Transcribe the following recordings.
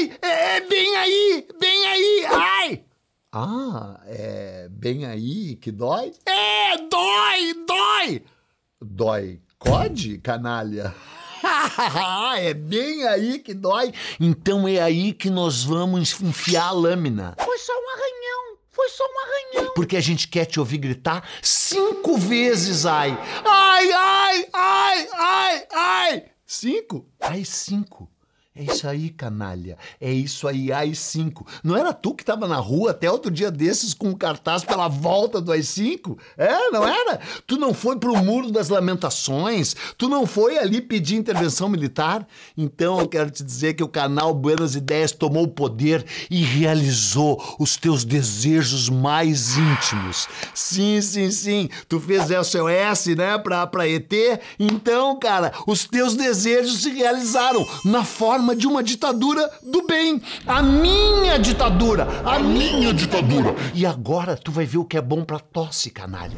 Ai, é, é bem aí, bem aí, ai! Ah, é bem aí que dói? É, dói, dói! Dói code, canalha? é bem aí que dói. Então é aí que nós vamos enfiar a lâmina. Foi só um arranhão, foi só um arranhão. Porque a gente quer te ouvir gritar cinco vezes, ai. Ai, ai, ai, ai, ai. Cinco? Ai, cinco. É isso aí, canalha. É isso aí, AI-5. Não era tu que tava na rua até outro dia desses com um cartaz pela volta do AI-5? É, não era? Tu não foi pro Muro das Lamentações? Tu não foi ali pedir intervenção militar? Então eu quero te dizer que o canal Buenas Ideias tomou o poder e realizou os teus desejos mais íntimos. Sim, sim, sim. Tu fez SOS, né, pra, pra ET. Então, cara, os teus desejos se realizaram na forma forma de uma ditadura do bem. A minha ditadura. A, a minha, ditadura. ditadura. E agora tu vai ver o que é bom pra tosse, canalha.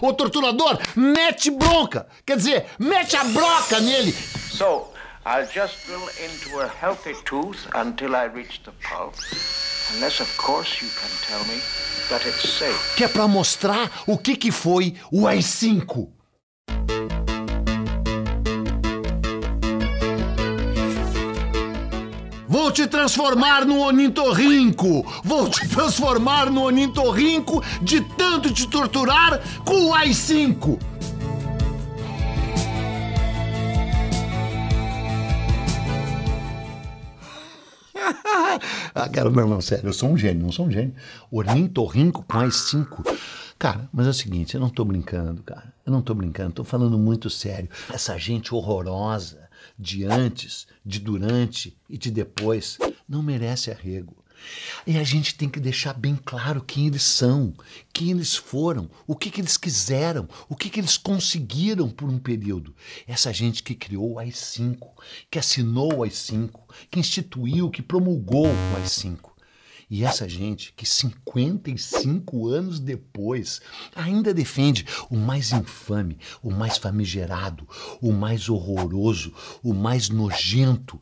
o torturador mete bronca. Quer dizer, mete a broca nele. So, I'll just drill into a healthy tooth until I reach the pulp. Unless, of course, you can tell me que é para mostrar o que, que foi o AI-5. Vou te transformar no Onintorrinco! Vou te transformar no Onintorrinco de tanto te torturar com o AI-5! ah, cara, meu irmão, sério, eu sou um gênio, não sou um gênio. Ornitorrinco mais cinco. Cara, mas é o seguinte, eu não tô brincando, cara. Eu não tô brincando, tô falando muito sério. Essa gente horrorosa de antes, de durante e de depois não merece arrego. E a gente tem que deixar bem claro quem eles são, quem eles foram, o que, que eles quiseram, o que, que eles conseguiram por um período. Essa gente que criou as cinco, que assinou as cinco, que instituiu, que promulgou as cinco. E essa gente que 55 anos depois ainda defende o mais infame, o mais famigerado, o mais horroroso, o mais nojento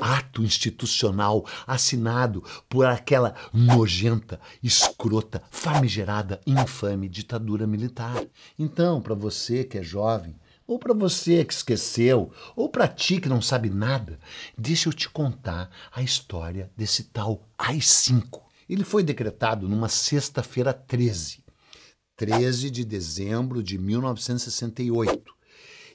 ato institucional assinado por aquela nojenta, escrota, famigerada, infame ditadura militar. Então, para você que é jovem, ou para você que esqueceu, ou para ti que não sabe nada, deixa eu te contar a história desse tal AI-5. Ele foi decretado numa sexta-feira 13, 13 de dezembro de 1968.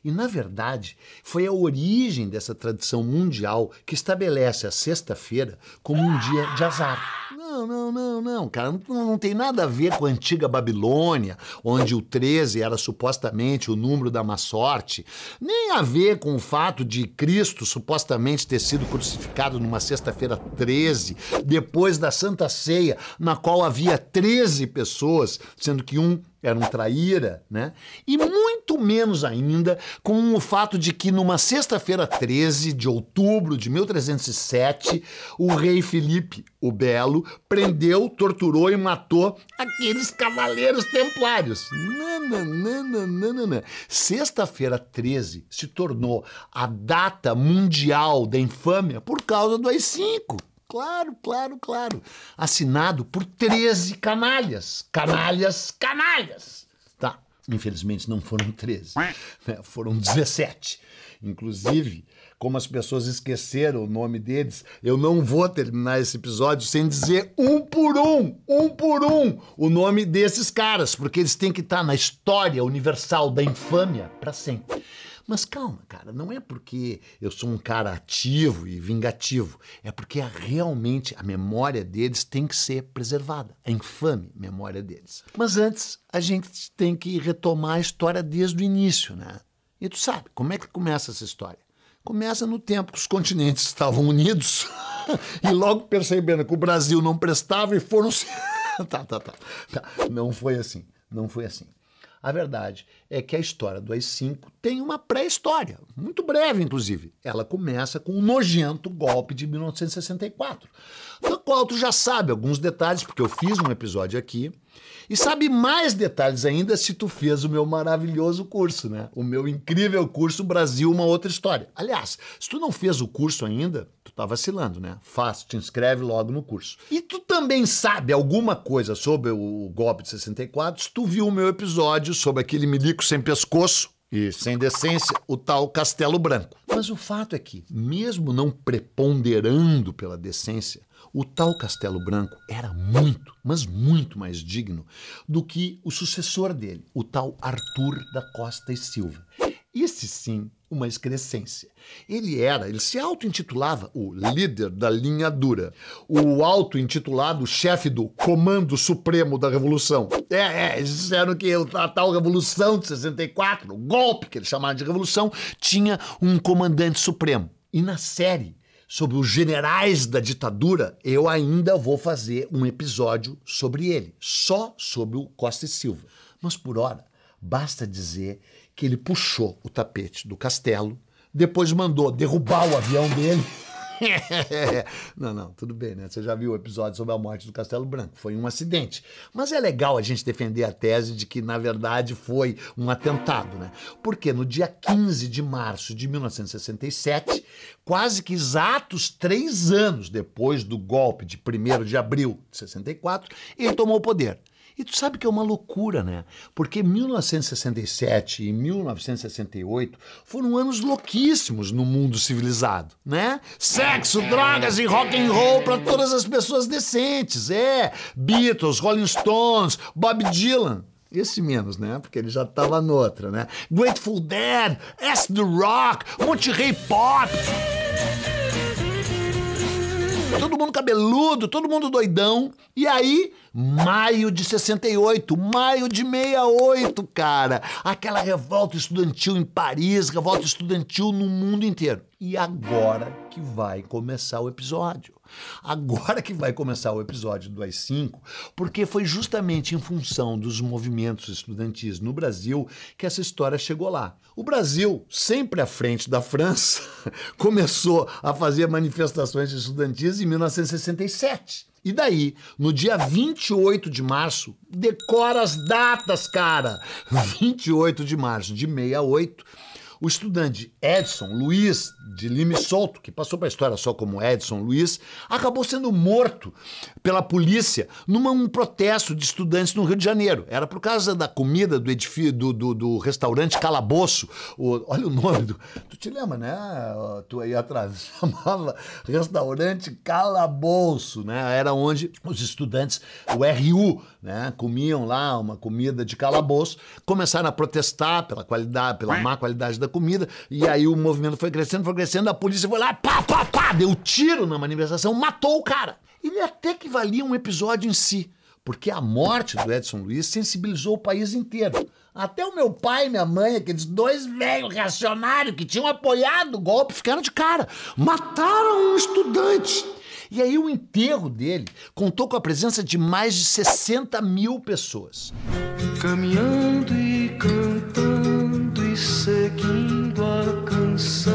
E, na verdade, foi a origem dessa tradição mundial que estabelece a sexta-feira como um dia de azar. Não, não, não, não, cara, não, não tem nada a ver com a antiga Babilônia, onde o 13 era supostamente o número da má sorte, nem a ver com o fato de Cristo supostamente ter sido crucificado numa sexta-feira 13, depois da Santa Ceia, na qual havia 13 pessoas, sendo que um era um traíra, né? E muito menos ainda com o fato de que numa sexta-feira 13 de outubro de 1307, o rei Felipe o Belo prendeu, torturou e matou aqueles cavaleiros templários. Sexta-feira 13 se tornou a data mundial da infâmia por causa do AI-5. Claro, claro, claro. Assinado por 13 canalhas. Canalhas, canalhas. Infelizmente não foram 13, né? foram 17. Inclusive, como as pessoas esqueceram o nome deles, eu não vou terminar esse episódio sem dizer um por um, um por um, o nome desses caras, porque eles têm que estar na história universal da infâmia para sempre. Mas calma, cara, não é porque eu sou um cara ativo e vingativo, é porque realmente a memória deles tem que ser preservada, a infame memória deles. Mas antes, a gente tem que retomar a história desde o início, né? E tu sabe, como é que começa essa história? Começa no tempo que os continentes estavam unidos e logo percebendo que o Brasil não prestava e foram se. tá, tá, tá, tá. Não foi assim. Não foi assim. A verdade é que a história do AI-5 tem uma pré-história, muito breve, inclusive. Ela começa com o um nojento golpe de 1964, do qual tu já sabe alguns detalhes, porque eu fiz um episódio aqui e sabe mais detalhes ainda se tu fez o meu maravilhoso curso, né? O meu incrível curso Brasil Uma Outra História. Aliás, se tu não fez o curso ainda, tu tá vacilando, né? Faz, te inscreve logo no curso. E tu também sabe alguma coisa sobre o golpe de 64 se tu viu o meu episódio sobre aquele milico sem pescoço e sem decência, o tal Castelo Branco. Mas o fato é que, mesmo não preponderando pela decência, o tal Castelo Branco era muito, mas muito mais digno do que o sucessor dele, o tal Arthur da Costa e Silva. Esse sim, uma excrescência. Ele era, ele se auto-intitulava o líder da linha dura, o auto-intitulado chefe do Comando Supremo da Revolução. É, é, eles disseram que a tal Revolução de 64, o golpe que eles chamaram de Revolução, tinha um comandante supremo. E na série sobre os generais da ditadura, eu ainda vou fazer um episódio sobre ele, só sobre o Costa e Silva. Mas por hora, basta dizer que ele puxou o tapete do castelo, depois mandou derrubar o avião dele. não, não, tudo bem, né? Você já viu o episódio sobre a morte do Castelo Branco. Foi um acidente. Mas é legal a gente defender a tese de que, na verdade, foi um atentado, né? Porque no dia 15 de março de 1967, quase que exatos três anos depois do golpe de 1 de abril de 64, ele tomou o poder. E tu sabe que é uma loucura, né? Porque 1967 e 1968 foram anos louquíssimos no mundo civilizado, né? Sexo, drogas e rock and roll para todas as pessoas decentes, é. Beatles, Rolling Stones, Bob Dylan, esse menos, né? Porque ele já estava tá noutra, né? Grateful Dead, Acid Rock, Monterrey Pop todo mundo cabeludo, todo mundo doidão. E aí, maio de 68, maio de 68, cara. Aquela revolta estudantil em Paris, revolta estudantil no mundo inteiro. E agora que vai começar o episódio. Agora que vai começar o episódio do AI5, porque foi justamente em função dos movimentos estudantis no Brasil que essa história chegou lá. O Brasil, sempre à frente da França, começou a fazer manifestações estudantis em 1967. E daí, no dia 28 de março, decora as datas, cara! 28 de março de 68 o estudante Edson Luiz de Lime Solto, que passou para a história só como Edson Luiz, acabou sendo morto pela polícia num um protesto de estudantes no Rio de Janeiro. Era por causa da comida do edifício do, do, do restaurante Calabouço. O, olha o nome do. Tu te lembra, né? Tu aí atrás chamava restaurante Calabouço, né? Era onde os estudantes, o RU, né, comiam lá uma comida de calabouço, começaram a protestar pela qualidade, pela má qualidade da da comida. E aí o movimento foi crescendo, foi crescendo, a polícia foi lá, pá, pá, pá, deu tiro na manifestação, matou o cara. Ele até que valia um episódio em si, porque a morte do Edson Luiz sensibilizou o país inteiro. Até o meu pai e minha mãe, aqueles dois velhos reacionários que tinham apoiado o golpe, ficaram de cara. Mataram um estudante. E aí o enterro dele contou com a presença de mais de 60 mil pessoas. Caminhando e cantando seguindo a canção.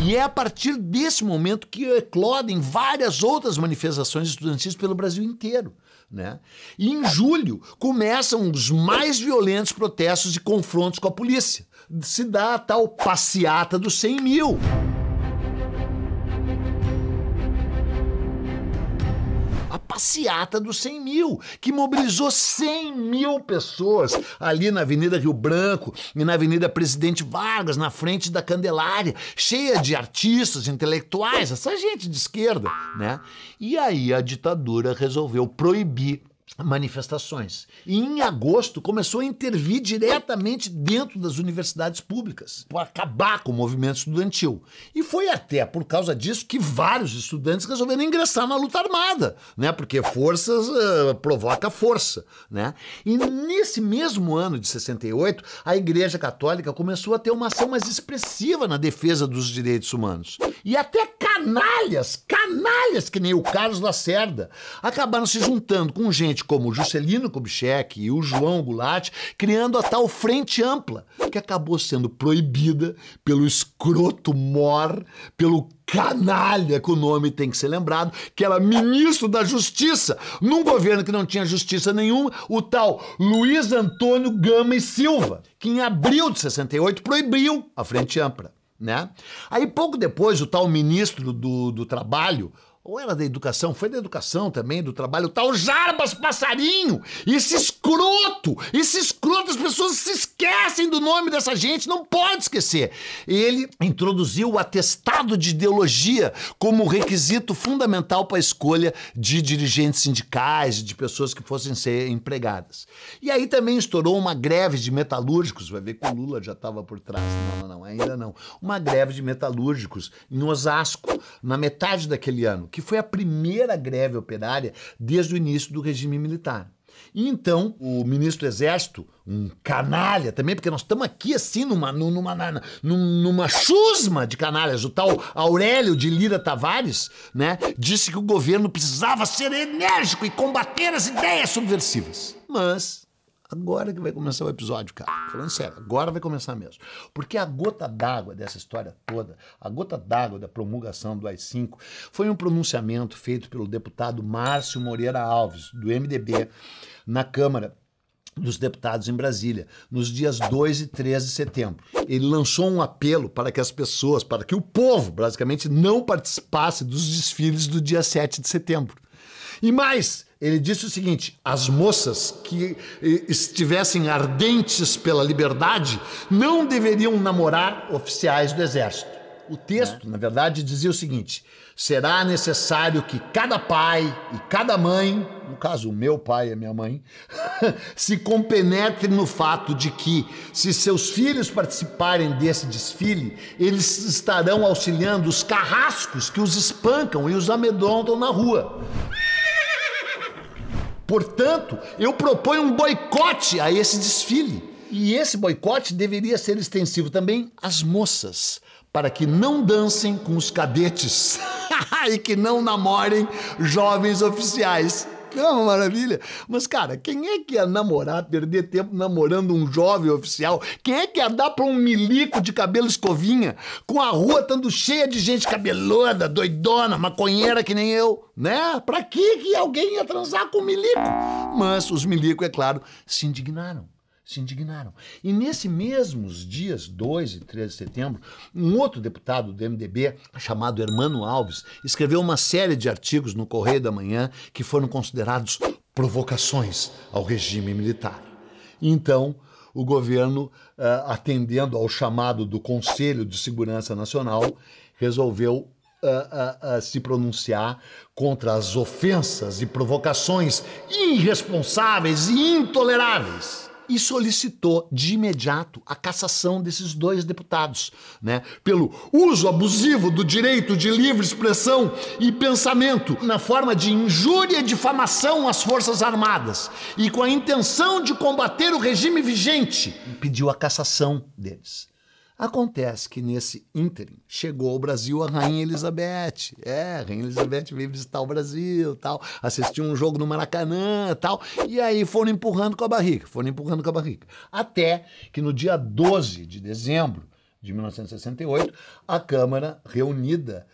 E é a partir desse momento que eclodem várias outras manifestações estudantis pelo Brasil inteiro. Né? E em julho começam os mais violentos protestos e confrontos com a polícia. Se dá a tal passeata dos 100 mil. passeata dos 100 mil, que mobilizou 100 mil pessoas ali na Avenida Rio Branco e na Avenida Presidente Vargas, na frente da Candelária, cheia de artistas, intelectuais, essa gente de esquerda, né? E aí a ditadura resolveu proibir manifestações. E em agosto começou a intervir diretamente dentro das universidades públicas para acabar com o movimento estudantil. E foi até por causa disso que vários estudantes resolveram ingressar na luta armada, né? Porque forças uh, provoca força, né? E nesse mesmo ano de 68, a Igreja Católica começou a ter uma ação mais expressiva na defesa dos direitos humanos. E até canalhas, canalhas que nem o Carlos Lacerda, acabaram se juntando com gente como o Juscelino Kubitschek e o João Goulart, criando a tal Frente Ampla, que acabou sendo proibida pelo escroto mor, pelo canalha que o nome tem que ser lembrado, que era ministro da Justiça, num governo que não tinha justiça nenhuma, o tal Luiz Antônio Gama e Silva, que em abril de 68 proibiu a Frente Ampla né? Aí pouco depois o tal ministro do, do Trabalho, ou era da educação, foi da educação também, do trabalho tal. Jarbas Passarinho! Esse escroto! Esse escroto, as pessoas se esquecem do nome dessa gente, não pode esquecer. Ele introduziu o atestado de ideologia como requisito fundamental para a escolha de dirigentes sindicais, de pessoas que fossem ser empregadas. E aí também estourou uma greve de metalúrgicos, vai ver que o Lula já estava por trás. Não, não, não, ainda não. Uma greve de metalúrgicos em Osasco, na metade daquele ano, que foi a primeira greve operária desde o início do regime militar. E então, o ministro do Exército, um canalha também, porque nós estamos aqui assim numa, numa, numa, numa chusma de canalhas, o tal Aurélio de Lira Tavares, né, disse que o governo precisava ser enérgico e combater as ideias subversivas. Mas Agora que vai começar o episódio, cara. Falando sério, agora vai começar mesmo. Porque a gota d'água dessa história toda, a gota d'água da promulgação do AI-5, foi um pronunciamento feito pelo deputado Márcio Moreira Alves, do MDB, na Câmara dos deputados em Brasília, nos dias 2 e 13 de setembro. Ele lançou um apelo para que as pessoas, para que o povo, basicamente, não participasse dos desfiles do dia 7 de setembro. E mais, ele disse o seguinte: as moças que eh, estivessem ardentes pela liberdade não deveriam namorar oficiais do exército. O texto, é. na verdade, dizia o seguinte: será necessário que cada pai e cada mãe, no caso, o meu pai e a minha mãe, se compenetrem no fato de que, se seus filhos participarem desse desfile, eles estarão auxiliando os carrascos que os espancam e os amedrontam na rua. Portanto, eu proponho um boicote a esse desfile. E esse boicote deveria ser extensivo também às moças, para que não dancem com os cadetes e que não namorem jovens oficiais. Não é maravilha? Mas, cara, quem é que ia namorar, perder tempo namorando um jovem oficial? Quem é que ia dar pra um milico de cabelo escovinha, com a rua estando cheia de gente cabeluda, doidona, maconheira que nem eu, né? Pra que que alguém ia transar com um milico? Mas os milico, é claro, se indignaram se indignaram. E nesse mesmos dias, 2 e 13 de setembro, um outro deputado do MDB, chamado Hermano Alves, escreveu uma série de artigos no Correio da Manhã que foram considerados provocações ao regime militar. Então, o governo, ah, atendendo ao chamado do Conselho de Segurança Nacional, resolveu ah, ah, se pronunciar contra as ofensas e provocações irresponsáveis e intoleráveis e solicitou de imediato a cassação desses dois deputados, né, pelo uso abusivo do direito de livre expressão e pensamento na forma de injúria e difamação às Forças Armadas e com a intenção de combater o regime vigente, pediu a cassação deles. Acontece que nesse ínterim chegou ao Brasil a Rainha Elizabeth. É, a Rainha Elizabeth veio visitar o Brasil, tal, assistiu um jogo no Maracanã, tal, e aí foram empurrando com a barriga, foram empurrando com a barriga. Até que no dia 12 de dezembro de 1968, a Câmara reunida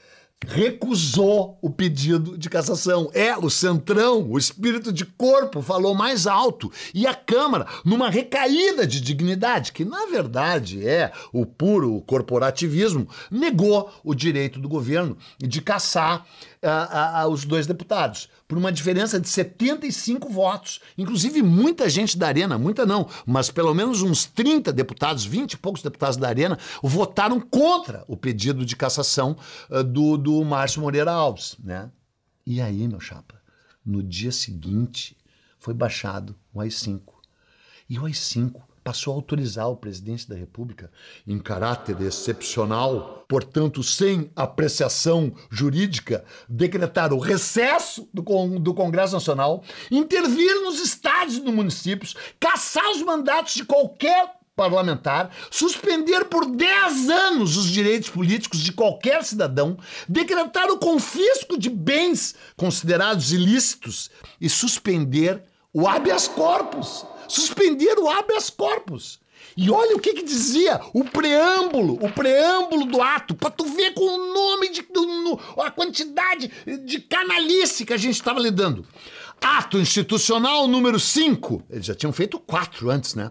recusou o pedido de cassação. É, o Centrão, o espírito de corpo, falou mais alto. E a Câmara, numa recaída de dignidade, que na verdade é o puro corporativismo, negou o direito do governo de cassar a, a, os dois deputados, por uma diferença de 75 votos. Inclusive, muita gente da Arena, muita não, mas pelo menos uns 30 deputados, 20 e poucos deputados da Arena, votaram contra o pedido de cassação uh, do, do Márcio Moreira Alves. Né? E aí, meu chapa, no dia seguinte foi baixado o AI-5. E o AI-5 passou a autorizar o presidente da República, em caráter excepcional, portanto, sem apreciação jurídica, decretar o recesso do, con do Congresso Nacional, intervir nos e nos municípios, caçar os mandatos de qualquer parlamentar, suspender por 10 anos os direitos políticos de qualquer cidadão, decretar o confisco de bens considerados ilícitos e suspender o habeas corpus Suspenderam o habeas corpus. E olha o que, que dizia o preâmbulo, o preâmbulo do ato, para tu ver com o nome de, do, no, a quantidade de canalice que a gente estava lidando. Ato institucional número 5, eles já tinham feito quatro antes, né?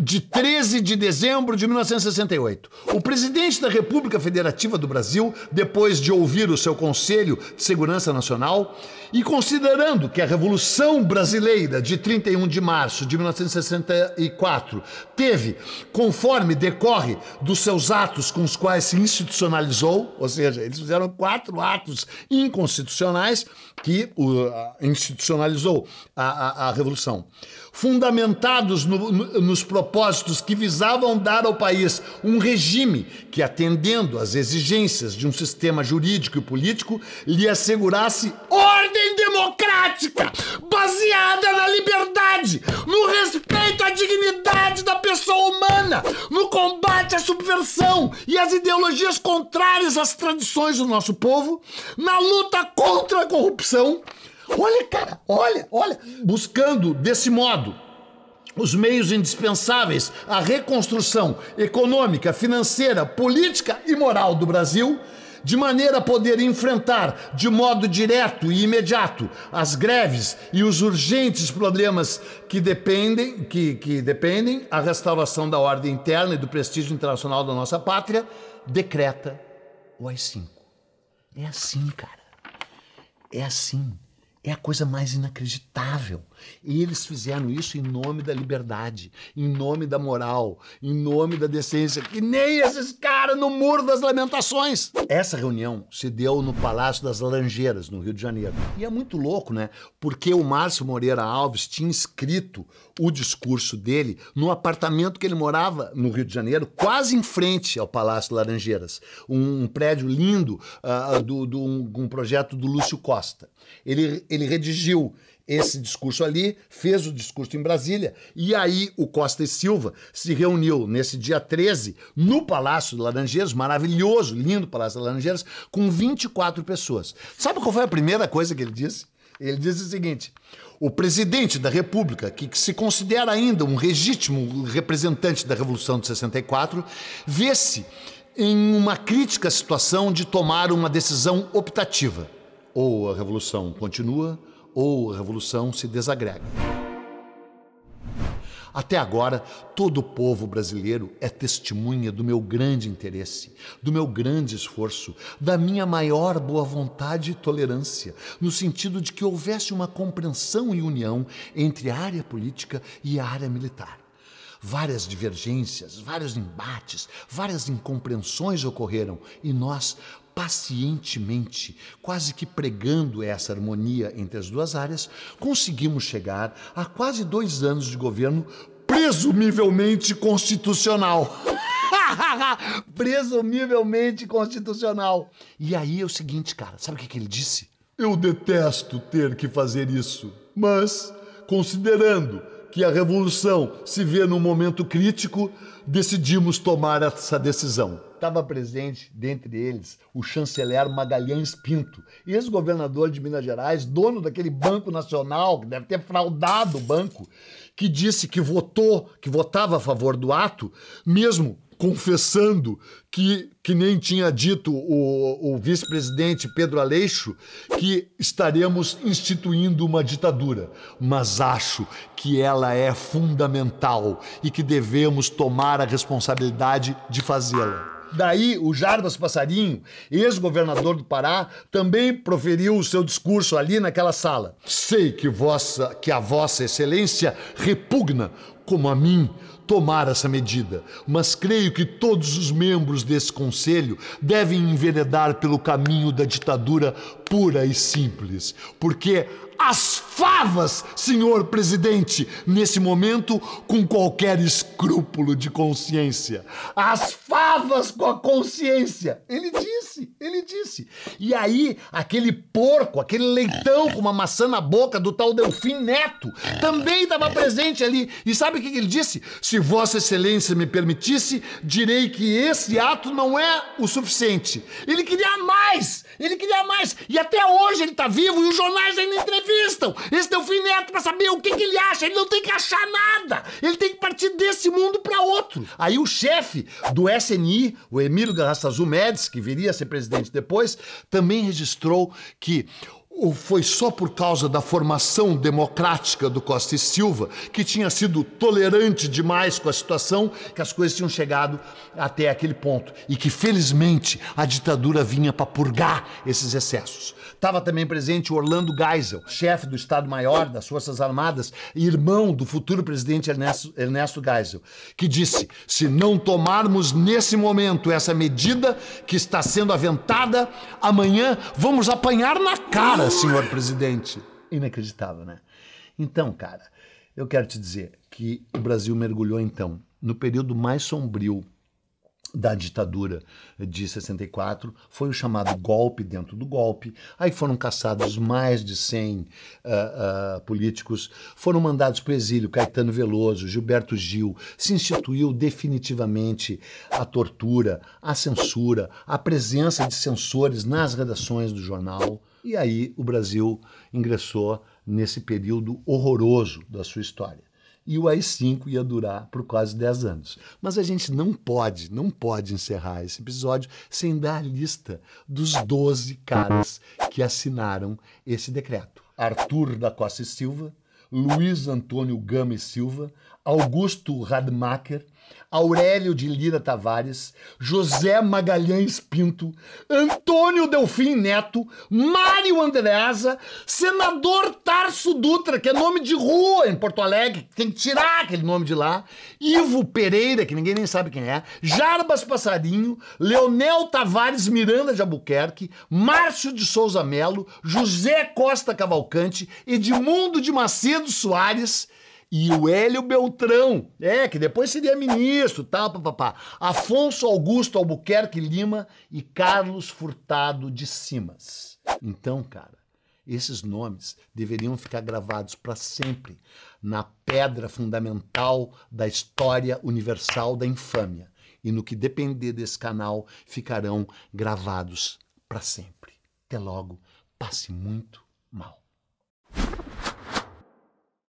De 13 de dezembro de 1968. O presidente da República Federativa do Brasil, depois de ouvir o seu Conselho de Segurança Nacional e considerando que a Revolução Brasileira de 31 de março de 1964 teve, conforme decorre dos seus atos com os quais se institucionalizou, ou seja, eles fizeram quatro atos inconstitucionais que o institucionalizou institucionalizou a, a, a Revolução. Fundamentados no, no, nos propósitos que visavam dar ao país um regime que, atendendo às exigências de um sistema jurídico e político, lhe assegurasse ordem democrática, baseada na liberdade, no respeito à dignidade da pessoa humana, no combate à subversão e às ideologias contrárias às tradições do nosso povo, na luta contra a corrupção Olha, cara, olha, olha, buscando desse modo os meios indispensáveis à reconstrução econômica, financeira, política e moral do Brasil, de maneira a poder enfrentar de modo direto e imediato as greves e os urgentes problemas que dependem, que, que dependem a restauração da ordem interna e do prestígio internacional da nossa pátria, decreta o AI-5. É assim, cara. É assim é a coisa mais inacreditável. E eles fizeram isso em nome da liberdade, em nome da moral, em nome da decência, que nem esses caras no Muro das Lamentações. Essa reunião se deu no Palácio das Laranjeiras, no Rio de Janeiro. E é muito louco, né? Porque o Márcio Moreira Alves tinha escrito o discurso dele no apartamento que ele morava no Rio de Janeiro, quase em frente ao Palácio Laranjeiras. Um, um prédio lindo uh, do, do um, um projeto do Lúcio Costa. Ele, ele redigiu esse discurso ali, fez o discurso em Brasília, e aí o Costa e Silva se reuniu nesse dia 13 no Palácio de Laranjeiras, maravilhoso, lindo Palácio de Laranjeiras, com 24 pessoas. Sabe qual foi a primeira coisa que ele disse? Ele disse o seguinte: o presidente da República, que, que, se considera ainda um legítimo representante da Revolução de 64, vê-se em uma crítica situação de tomar uma decisão optativa. Ou a revolução continua, ou a revolução se desagrega. Até agora, todo o povo brasileiro é testemunha do meu grande interesse, do meu grande esforço, da minha maior boa vontade e tolerância, no sentido de que houvesse uma compreensão e união entre a área política e a área militar. Várias divergências, vários embates, várias incompreensões ocorreram e nós pacientemente, quase que pregando essa harmonia entre as duas áreas, conseguimos chegar a quase dois anos de governo presumivelmente constitucional. presumivelmente constitucional. E aí é o seguinte, cara, sabe o que, que ele disse? Eu detesto ter que fazer isso, mas considerando que a revolução se vê num momento crítico, decidimos tomar essa decisão estava presente, dentre eles, o chanceler Magalhães Pinto, ex-governador de Minas Gerais, dono daquele Banco Nacional, que deve ter fraudado o banco, que disse que votou, que votava a favor do ato, mesmo confessando que, que nem tinha dito o, o vice-presidente Pedro Aleixo que estaremos instituindo uma ditadura. Mas acho que ela é fundamental e que devemos tomar a responsabilidade de fazê-la. Daí, o Jarbas Passarinho, ex-governador do Pará, também proferiu o seu discurso ali naquela sala. Sei que, vossa, que a Vossa Excelência repugna, como a mim, tomar essa medida, mas creio que todos os membros desse conselho devem enveredar pelo caminho da ditadura pura e simples, porque as favas, senhor presidente, nesse momento, com qualquer escrúpulo de consciência. As favas com a consciência. Ele disse, ele disse. E aí, aquele porco, aquele leitão com uma maçã na boca do tal Delfim Neto, também estava presente ali. E sabe o que ele disse? Se Vossa Excelência me permitisse, direi que esse ato não é o suficiente. Ele queria mais, ele queria mais. E até hoje ele está vivo e os jornais ainda entrevistam entrevistam. Esse é o fim neto pra saber o que, que ele acha. Ele não tem que achar nada. Ele tem que partir desse mundo para outro. Aí o chefe do SNI, o Emílio Garrastazu Médici, que viria a ser presidente depois, também registrou que foi só por causa da formação democrática do Costa e Silva, que tinha sido tolerante demais com a situação, que as coisas tinham chegado até aquele ponto. E que, felizmente, a ditadura vinha para purgar esses excessos. Estava também presente Orlando Geisel, chefe do Estado-Maior das Forças Armadas, irmão do futuro presidente Ernesto, Ernesto Geisel, que disse: se não tomarmos nesse momento essa medida que está sendo aventada, amanhã vamos apanhar na cara, senhor presidente. Inacreditável, né? Então, cara, eu quero te dizer que o Brasil mergulhou então no período mais sombrio da ditadura de 64, foi o chamado golpe dentro do golpe. Aí foram caçados mais de 100 uh, uh, políticos, foram mandados para o exílio Caetano Veloso, Gilberto Gil. Se instituiu definitivamente a tortura, a censura, a presença de censores nas redações do jornal. E aí o Brasil ingressou nesse período horroroso da sua história e o AI-5 ia durar por quase 10 anos. Mas a gente não pode, não pode encerrar esse episódio sem dar a lista dos 12 caras que assinaram esse decreto. Arthur da Costa e Silva, Luiz Antônio Gama e Silva, Augusto Radmacher, Aurélio de Lira Tavares, José Magalhães Pinto, Antônio Delfim Neto, Mário Andreasa, senador Tarso Dutra, que é nome de rua em Porto Alegre, tem que tirar aquele nome de lá, Ivo Pereira, que ninguém nem sabe quem é, Jarbas Passarinho, Leonel Tavares Miranda de Albuquerque, Márcio de Souza Melo, José Costa Cavalcante, Edmundo de Macedo Soares, e o Hélio Beltrão, é, que depois seria ministro, tal, papapá. Afonso Augusto Albuquerque Lima e Carlos Furtado de Simas. Então, cara, esses nomes deveriam ficar gravados para sempre na pedra fundamental da história universal da infâmia. E no que depender desse canal, ficarão gravados para sempre. Até logo. Passe muito mal.